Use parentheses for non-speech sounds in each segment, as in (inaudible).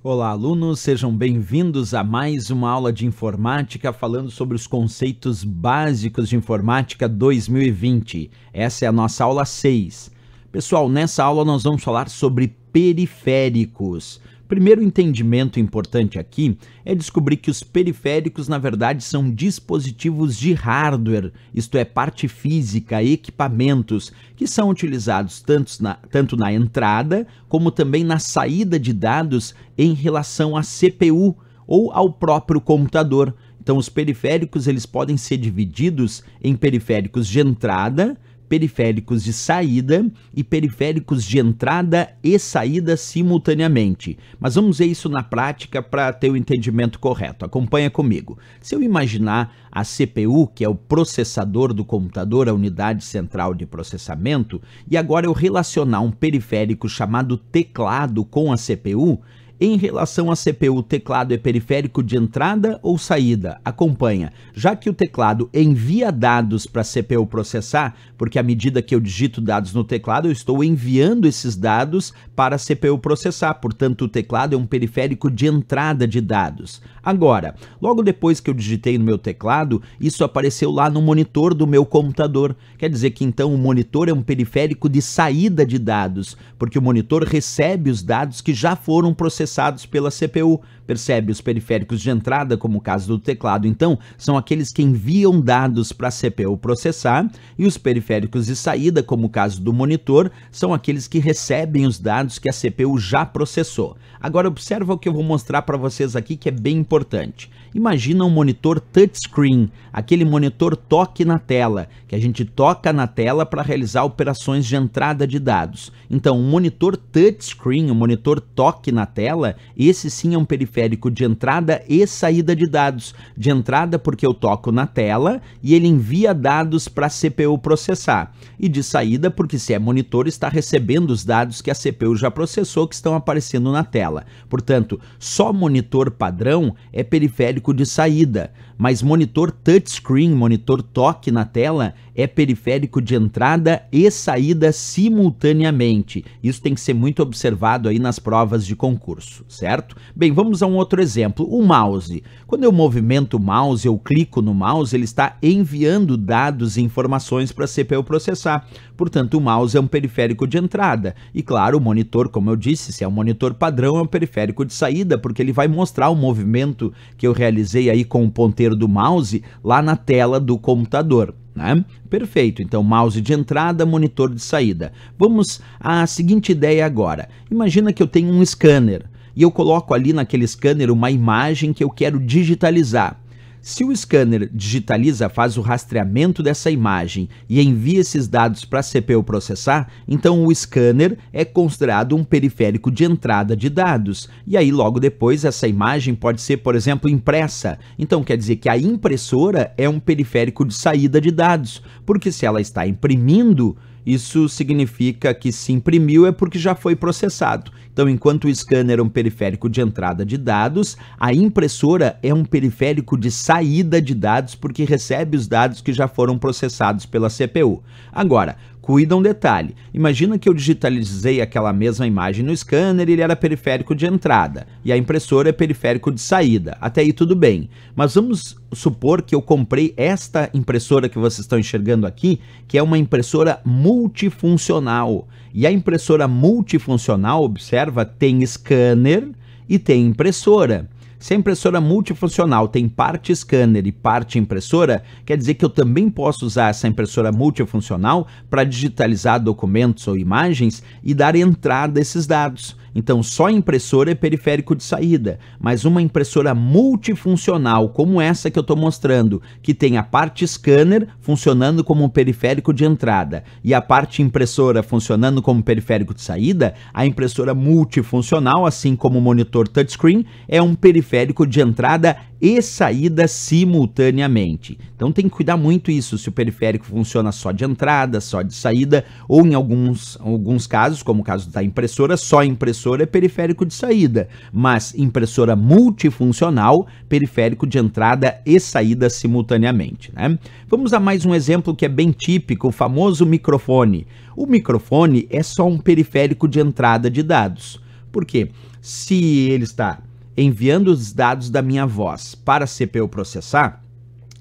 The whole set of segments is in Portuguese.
Olá, alunos, sejam bem-vindos a mais uma aula de informática falando sobre os conceitos básicos de informática 2020. Essa é a nossa aula 6. Pessoal, nessa aula nós vamos falar sobre periféricos. Primeiro entendimento importante aqui é descobrir que os periféricos, na verdade, são dispositivos de hardware, isto é, parte física, equipamentos, que são utilizados tanto na, tanto na entrada como também na saída de dados em relação à CPU ou ao próprio computador. Então, os periféricos eles podem ser divididos em periféricos de entrada, periféricos de saída e periféricos de entrada e saída simultaneamente. Mas vamos ver isso na prática para ter o entendimento correto. Acompanha comigo. Se eu imaginar a CPU, que é o processador do computador, a unidade central de processamento, e agora eu relacionar um periférico chamado teclado com a CPU, em relação à CPU, o teclado é periférico de entrada ou saída? Acompanha. Já que o teclado envia dados para a CPU processar, porque à medida que eu digito dados no teclado, eu estou enviando esses dados para a CPU processar, portanto o teclado é um periférico de entrada de dados. Agora, logo depois que eu digitei no meu teclado, isso apareceu lá no monitor do meu computador. Quer dizer que então o monitor é um periférico de saída de dados, porque o monitor recebe os dados que já foram processados processados pela CPU. Percebe os periféricos de entrada, como o caso do teclado, então, são aqueles que enviam dados para a CPU processar, e os periféricos de saída, como o caso do monitor, são aqueles que recebem os dados que a CPU já processou. Agora observa o que eu vou mostrar para vocês aqui que é bem importante. Imagina um monitor touchscreen, aquele monitor toque na tela, que a gente toca na tela para realizar operações de entrada de dados. Então, um monitor touchscreen, um monitor toque na tela, tela, esse sim é um periférico de entrada e saída de dados. De entrada porque eu toco na tela e ele envia dados para a CPU processar. E de saída porque se é monitor está recebendo os dados que a CPU já processou que estão aparecendo na tela. Portanto, só monitor padrão é periférico de saída, mas monitor touchscreen, monitor toque na tela é periférico de entrada e saída simultaneamente. Isso tem que ser muito observado aí nas provas de concurso, certo? Bem, vamos a um outro exemplo, o mouse. Quando eu movimento o mouse, eu clico no mouse, ele está enviando dados e informações para a CPU processar. Portanto, o mouse é um periférico de entrada. E claro, o monitor, como eu disse, se é um monitor padrão, é um periférico de saída, porque ele vai mostrar o movimento que eu realizei aí com o ponteiro do mouse lá na tela do computador. Né? Perfeito, então mouse de entrada, monitor de saída. Vamos à seguinte ideia agora. Imagina que eu tenho um scanner e eu coloco ali naquele scanner uma imagem que eu quero digitalizar. Se o scanner digitaliza, faz o rastreamento dessa imagem e envia esses dados para a CPU processar, então o scanner é considerado um periférico de entrada de dados. E aí, logo depois, essa imagem pode ser, por exemplo, impressa. Então, quer dizer que a impressora é um periférico de saída de dados, porque se ela está imprimindo, isso significa que se imprimiu é porque já foi processado. Então, enquanto o scanner é um periférico de entrada de dados, a impressora é um periférico de saída de dados porque recebe os dados que já foram processados pela CPU. Agora, Cuida um detalhe. Imagina que eu digitalizei aquela mesma imagem no scanner e ele era periférico de entrada, e a impressora é periférico de saída. Até aí tudo bem. Mas vamos supor que eu comprei esta impressora que vocês estão enxergando aqui, que é uma impressora multifuncional. E a impressora multifuncional, observa, tem scanner e tem impressora. Se a impressora multifuncional tem parte scanner e parte impressora, quer dizer que eu também posso usar essa impressora multifuncional para digitalizar documentos ou imagens e dar entrada a esses dados. Então, só impressora é periférico de saída, mas uma impressora multifuncional como essa que eu estou mostrando, que tem a parte scanner funcionando como um periférico de entrada e a parte impressora funcionando como periférico de saída, a impressora multifuncional, assim como o monitor touchscreen, é um periférico de entrada e saída simultaneamente. Então tem que cuidar muito isso, se o periférico funciona só de entrada, só de saída, ou em alguns, alguns casos, como o caso da impressora, só impressora impressora é periférico de saída, mas impressora multifuncional, periférico de entrada e saída simultaneamente. Né? Vamos a mais um exemplo que é bem típico, o famoso microfone. O microfone é só um periférico de entrada de dados. Porque se ele está enviando os dados da minha voz para a CPU processar,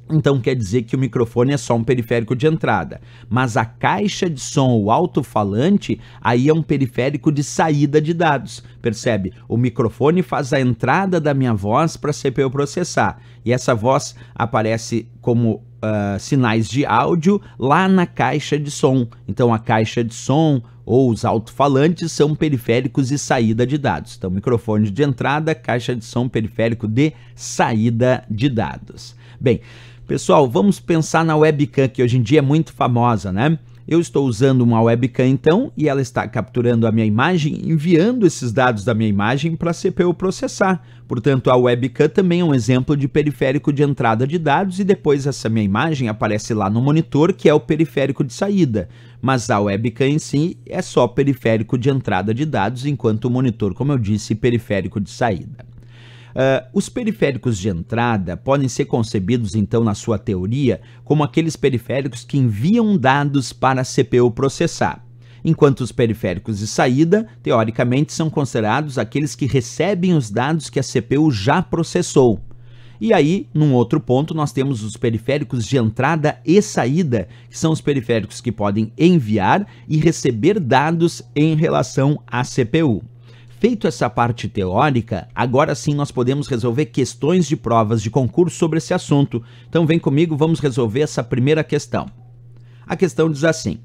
então quer dizer que o microfone é só um periférico de entrada, mas a caixa de som, o alto-falante, aí é um periférico de saída de dados. Percebe? O microfone faz a entrada da minha voz para a CPU processar e essa voz aparece como uh, sinais de áudio lá na caixa de som. Então a caixa de som ou os alto-falantes são periféricos de saída de dados. Então microfone de entrada, caixa de som, periférico de saída de dados. Bem, Pessoal, vamos pensar na webcam, que hoje em dia é muito famosa, né? Eu estou usando uma webcam então e ela está capturando a minha imagem, enviando esses dados da minha imagem para a CPU processar. Portanto, a webcam também é um exemplo de periférico de entrada de dados e depois essa minha imagem aparece lá no monitor, que é o periférico de saída. Mas a webcam em si é só periférico de entrada de dados, enquanto o monitor, como eu disse, periférico de saída. Uh, os periféricos de entrada podem ser concebidos, então, na sua teoria, como aqueles periféricos que enviam dados para a CPU processar, enquanto os periféricos de saída, teoricamente, são considerados aqueles que recebem os dados que a CPU já processou. E aí, num outro ponto, nós temos os periféricos de entrada e saída, que são os periféricos que podem enviar e receber dados em relação à CPU. Feito essa parte teórica, agora sim nós podemos resolver questões de provas de concurso sobre esse assunto. Então vem comigo, vamos resolver essa primeira questão. A questão diz assim: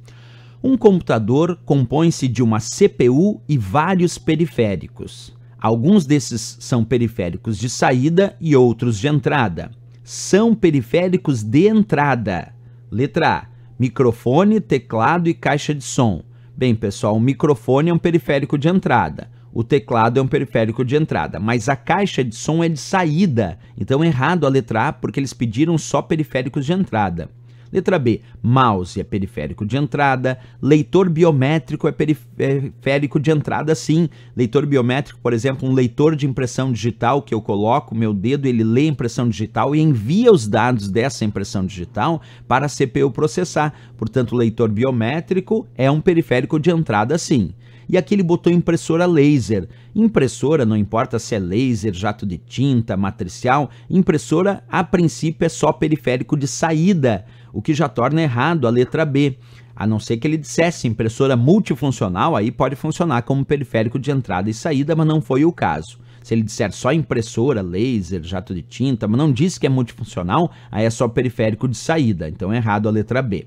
Um computador compõe-se de uma CPU e vários periféricos. Alguns desses são periféricos de saída e outros de entrada. São periféricos de entrada. Letra A: microfone, teclado e caixa de som. Bem, pessoal, o microfone é um periférico de entrada o teclado é um periférico de entrada, mas a caixa de som é de saída, então errado a letra A porque eles pediram só periféricos de entrada. Letra B, mouse é periférico de entrada, leitor biométrico é periférico de entrada sim. Leitor biométrico, por exemplo, um leitor de impressão digital que eu coloco meu dedo, ele lê a impressão digital e envia os dados dessa impressão digital para a CPU processar. Portanto, leitor biométrico é um periférico de entrada sim e aqui ele botou impressora laser. Impressora, não importa se é laser, jato de tinta, matricial, impressora a princípio é só periférico de saída, o que já torna errado a letra B. A não ser que ele dissesse impressora multifuncional, aí pode funcionar como periférico de entrada e saída, mas não foi o caso. Se ele disser só impressora, laser, jato de tinta, mas não disse que é multifuncional, aí é só periférico de saída, então é errado a letra B.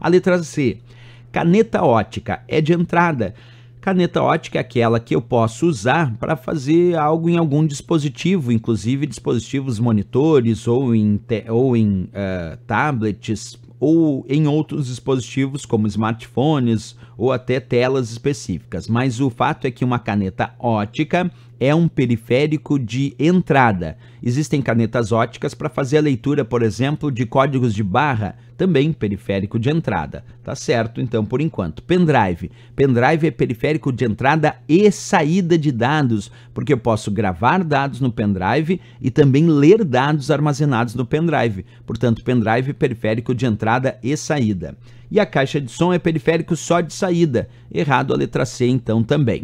A letra C, caneta ótica é de entrada, Caneta ótica é aquela que eu posso usar para fazer algo em algum dispositivo, inclusive dispositivos monitores ou em, ou em uh, tablets ou em outros dispositivos como smartphones ou até telas específicas. Mas o fato é que uma caneta ótica é um periférico de entrada. Existem canetas óticas para fazer a leitura, por exemplo, de códigos de barra, também periférico de entrada. Tá certo, então, por enquanto. Pendrive. Pendrive é periférico de entrada e saída de dados, porque eu posso gravar dados no pendrive e também ler dados armazenados no pendrive. Portanto, pendrive periférico de entrada e saída e a caixa de som é periférico só de saída. Errado a letra C então também.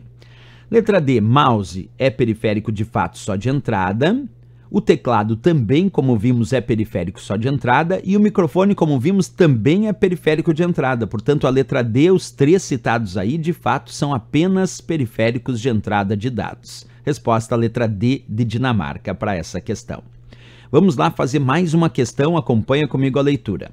Letra D, mouse é periférico de fato só de entrada. O teclado também, como vimos, é periférico só de entrada e o microfone, como vimos, também é periférico de entrada. Portanto, a letra D, os três citados aí, de fato, são apenas periféricos de entrada de dados. Resposta letra D de Dinamarca para essa questão. Vamos lá fazer mais uma questão, acompanha comigo a leitura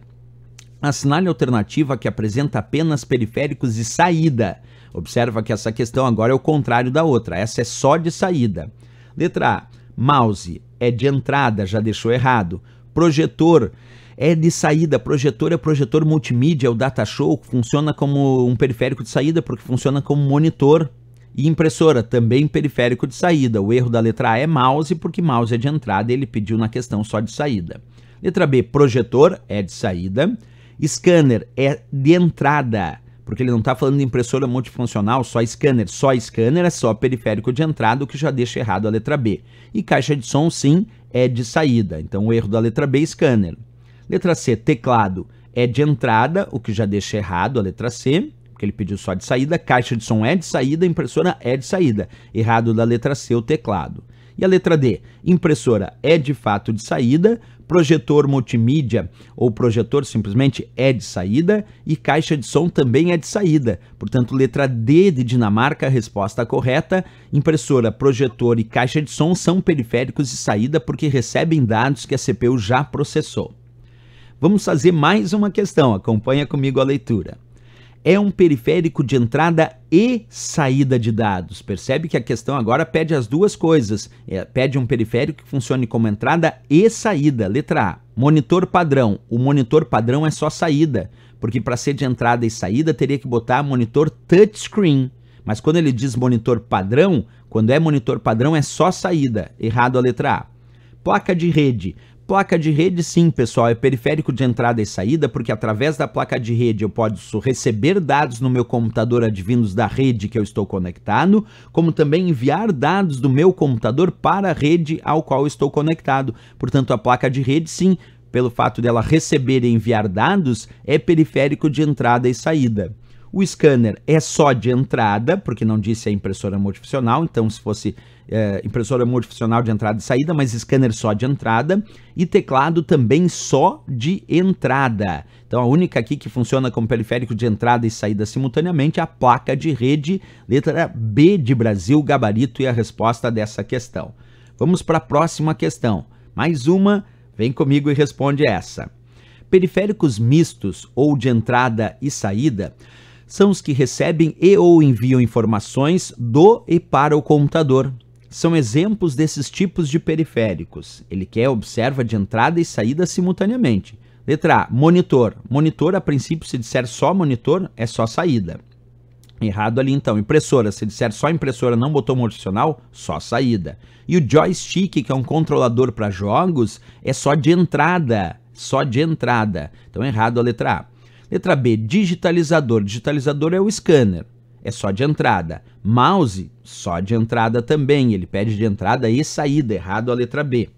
assinale alternativa que apresenta apenas periféricos de saída. Observa que essa questão agora é o contrário da outra, essa é só de saída. Letra A, mouse é de entrada, já deixou errado. Projetor é de saída, projetor é projetor multimídia, é o data show, funciona como um periférico de saída porque funciona como monitor. E impressora, também periférico de saída. O erro da letra A é mouse, porque mouse é de entrada, ele pediu na questão só de saída. Letra B, projetor é de saída Scanner é de entrada, porque ele não está falando de impressora multifuncional, só scanner. Só scanner é só periférico de entrada, o que já deixa errado a letra B. E caixa de som, sim, é de saída. Então o erro da letra B é scanner. Letra C, teclado é de entrada, o que já deixa errado a letra C, porque ele pediu só de saída. Caixa de som é de saída, impressora é de saída. Errado da letra C, o teclado. E a letra D, impressora é de fato de saída, projetor multimídia ou projetor simplesmente é de saída e caixa de som também é de saída. Portanto, letra D de Dinamarca, resposta correta. Impressora, projetor e caixa de som são periféricos de saída porque recebem dados que a CPU já processou. Vamos fazer mais uma questão, acompanha comigo a leitura é um periférico de entrada e saída de dados. Percebe que a questão agora pede as duas coisas. É, pede um periférico que funcione como entrada e saída. Letra A. Monitor padrão. O monitor padrão é só saída, porque para ser de entrada e saída teria que botar monitor touchscreen. Mas quando ele diz monitor padrão, quando é monitor padrão é só saída. Errado a letra A. Placa de rede. Placa de rede, sim, pessoal, é periférico de entrada e saída, porque através da placa de rede eu posso receber dados no meu computador advindos da rede que eu estou conectado, como também enviar dados do meu computador para a rede ao qual estou conectado. Portanto, a placa de rede, sim, pelo fato dela receber e enviar dados, é periférico de entrada e saída. O scanner é só de entrada, porque não disse a é impressora multifuncional, então se fosse é, impressora multifuncional de entrada e saída, mas scanner só de entrada, e teclado também só de entrada. Então a única aqui que funciona como periférico de entrada e saída simultaneamente é a placa de rede, letra B de Brasil, gabarito e a resposta dessa questão. Vamos para a próxima questão. Mais uma, vem comigo e responde essa. Periféricos mistos ou de entrada e saída são os que recebem e ou enviam informações do e para o computador. São exemplos desses tipos de periféricos. Ele quer observa de entrada e saída simultaneamente. Letra A, monitor. Monitor, a princípio, se disser só monitor, é só saída. Errado ali então. Impressora, se disser só impressora, não botou multifuncional, só saída. E o joystick, que é um controlador para jogos, é só de entrada. Só de entrada. Então errado a letra A. Letra B, digitalizador. Digitalizador é o scanner, é só de entrada. Mouse, só de entrada também, ele pede de entrada e saída, errado a letra B.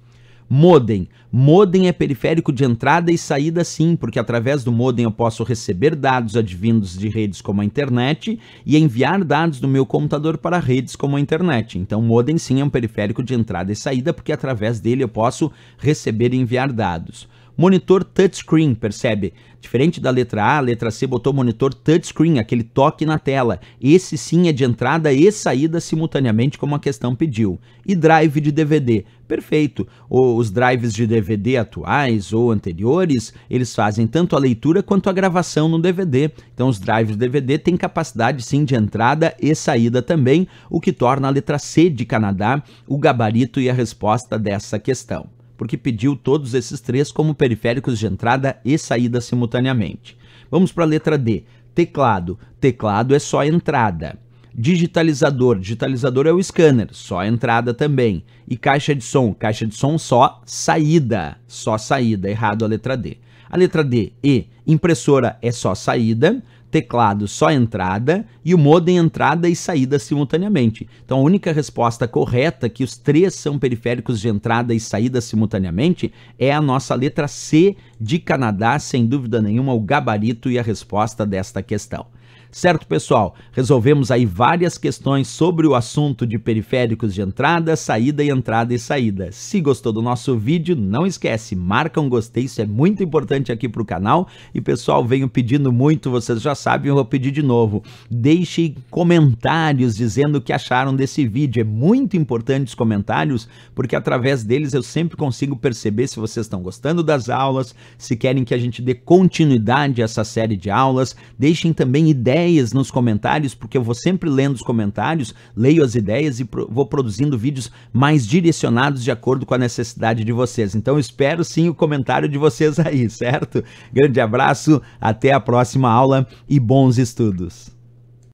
Modem. Modem é periférico de entrada e saída sim, porque através do modem eu posso receber dados advindos de redes como a internet e enviar dados do meu computador para redes como a internet. Então, modem sim é um periférico de entrada e saída, porque através dele eu posso receber e enviar dados. Monitor touchscreen, percebe? Diferente da letra A, a letra C botou monitor touchscreen, aquele toque na tela. Esse sim é de entrada e saída simultaneamente, como a questão pediu. E drive de DVD. Perfeito. Os drives de DVD atuais ou anteriores, eles fazem tanto a leitura quanto a gravação no DVD. Então os drives de DVD têm capacidade sim de entrada e saída também, o que torna a letra C de Canadá o gabarito e a resposta dessa questão porque pediu todos esses três como periféricos de entrada e saída simultaneamente. Vamos para a letra D. Teclado. Teclado é só entrada. Digitalizador. Digitalizador é o scanner, só entrada também. E caixa de som. Caixa de som só saída. Só saída. Errado a letra D. A letra D, E, impressora é só saída teclado só entrada e o modem entrada e saída simultaneamente. Então a única resposta correta que os três são periféricos de entrada e saída simultaneamente é a nossa letra C de Canadá, sem dúvida nenhuma, o gabarito e a resposta desta questão. Certo, pessoal? Resolvemos aí várias questões sobre o assunto de periféricos de entrada, saída e entrada e saída. Se gostou do nosso vídeo, não esquece, marca um gostei, isso é muito importante aqui para o canal. E pessoal, venho pedindo muito, vocês já sabem, eu vou pedir de novo. Deixem comentários dizendo o que acharam desse vídeo. É muito importante os comentários, porque através deles eu sempre consigo perceber se vocês estão gostando das aulas, se querem que a gente dê continuidade a essa série de aulas. Deixem também ideias ideias nos comentários, porque eu vou sempre lendo os comentários, leio as ideias e pro vou produzindo vídeos mais direcionados de acordo com a necessidade de vocês. Então espero sim o comentário de vocês aí, (laughs) certo? Grande abraço, até a próxima aula e bons estudos.